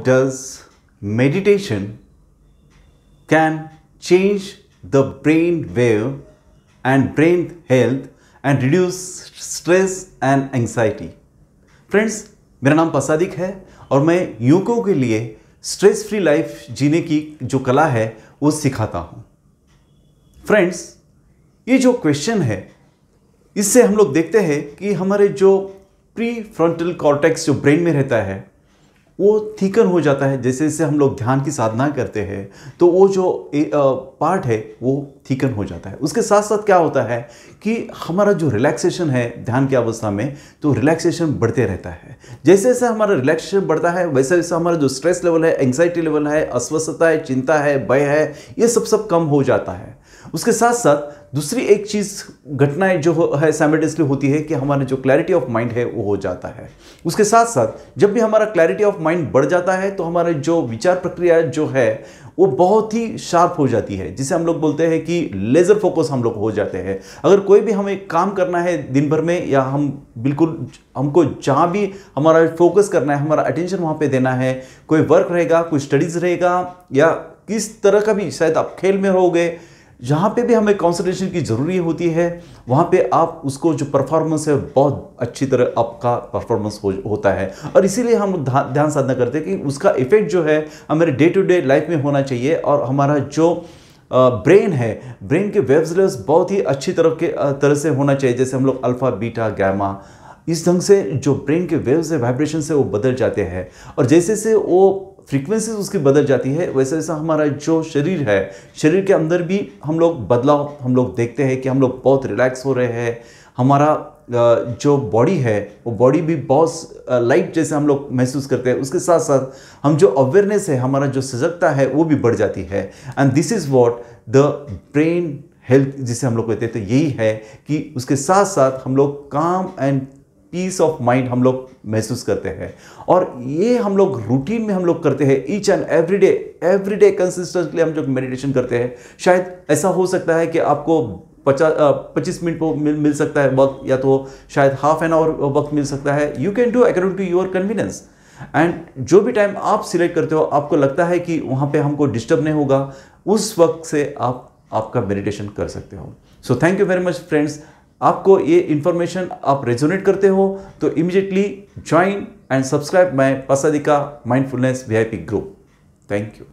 how does meditation can change the brain wave and brain health and reduce stress and anxiety? Friends मेरा नाम पसादिक है और मैं युवकों के लिए स्ट्रेस फ्री लाइफ जीने की जो कला है वो सिखाता हूँ फ्रेंड्स ये जो क्वेश्चन है इससे हम लोग देखते हैं कि हमारे जो प्री फ्रंटल कॉर्टेक्स जो ब्रेन में रहता है वो थीकन हो जाता है जैसे जैसे हम लोग ध्यान की साधना करते हैं तो वो जो ए, आ, पार्ट है वो थीकन हो जाता है उसके साथ साथ क्या होता है कि हमारा जो रिलैक्सेशन है ध्यान की अवस्था में तो रिलैक्सेशन बढ़ते रहता है जैसे जैसे हमारा रिलैक्सेशन बढ़ता है वैसे वैसे हमारा जो स्ट्रेस लेवल है एंग्जाइटी लेवल है अस्वस्थता है चिंता है भय है ये सब सब कम हो जाता है उसके साथ साथ दूसरी एक चीज़ घटनाएं जो है साइमल्टेनियसली होती है कि हमारा जो क्लैरिटी ऑफ माइंड है वो हो जाता है उसके साथ साथ जब भी हमारा क्लैरिटी ऑफ माइंड बढ़ जाता है तो हमारा जो विचार प्रक्रिया जो है वो बहुत ही शार्प हो जाती है जिसे हम लोग बोलते हैं कि लेज़र फोकस हम लोग हो जाते हैं अगर कोई भी हमें काम करना है दिन भर में या हम बिल्कुल हमको जहाँ भी हमारा फोकस करना है हमारा अटेंशन वहाँ पे देना है कोई वर्क रहेगा कोई स्टडीज़ रहेगा या किस तरह का भी शायद आप खेल में रहोगे जहाँ पे भी हमें कॉन्सेंट्रेशन की ज़रूरी होती है वहाँ पे आप उसको जो परफॉर्मेंस है बहुत अच्छी तरह आपका परफॉर्मेंस हो, होता है और इसीलिए हम ध्यान साधना करते हैं कि उसका इफ़ेक्ट जो है हमारे डे टू डे लाइफ में होना चाहिए और हमारा जो ब्रेन है ब्रेन के वेव्सलेस बहुत ही अच्छी तरह के तरह से होना चाहिए जैसे हम लोग अल्फ़ा बीटा गैमा इस ढंग से जो ब्रेन के वेव्स है वाइब्रेशन से वो बदल जाते हैं और जैसे से वो फ्रीक्वेंसीज उसकी बदल जाती है वैसे वैसा हमारा जो शरीर है शरीर के अंदर भी हम लोग बदलाव हम लोग देखते हैं कि हम लोग बहुत रिलैक्स हो रहे हैं हमारा जो बॉडी है वो बॉडी भी बहुत लाइट जैसे हम लोग महसूस करते हैं उसके साथ साथ हम जो अवेयरनेस है हमारा जो सजगता है वो भी बढ़ जाती है and this is what the brain health जिसे हम लोग कहते हैं तो यही है कि उसके साथ साथ हम लोग काम एंड पीस ऑफ माइंड हम लोग महसूस करते हैं और ये हम लोग रूटीन में हम लोग करते हैं each and every day every day consistently हम जो मेडिटेशन करते हैं शायद ऐसा हो सकता है कि आपको पचास पच्चीस मिनट मिल, मिल सकता है वक्त या तो शायद हाफ एन आवर वक्त मिल सकता है you can do according to your convenience and जो भी टाइम आप सिलेक्ट करते हो आपको लगता है कि वहाँ पे हमको डिस्टर्ब नहीं होगा उस वक्त से आप आपका मेडिटेशन कर सकते हो so thank you very much friends आपको ये इन्फॉर्मेशन आप रेजोनेट करते हो तो immediately join and subscribe my Pasadika mindfulness we group thank you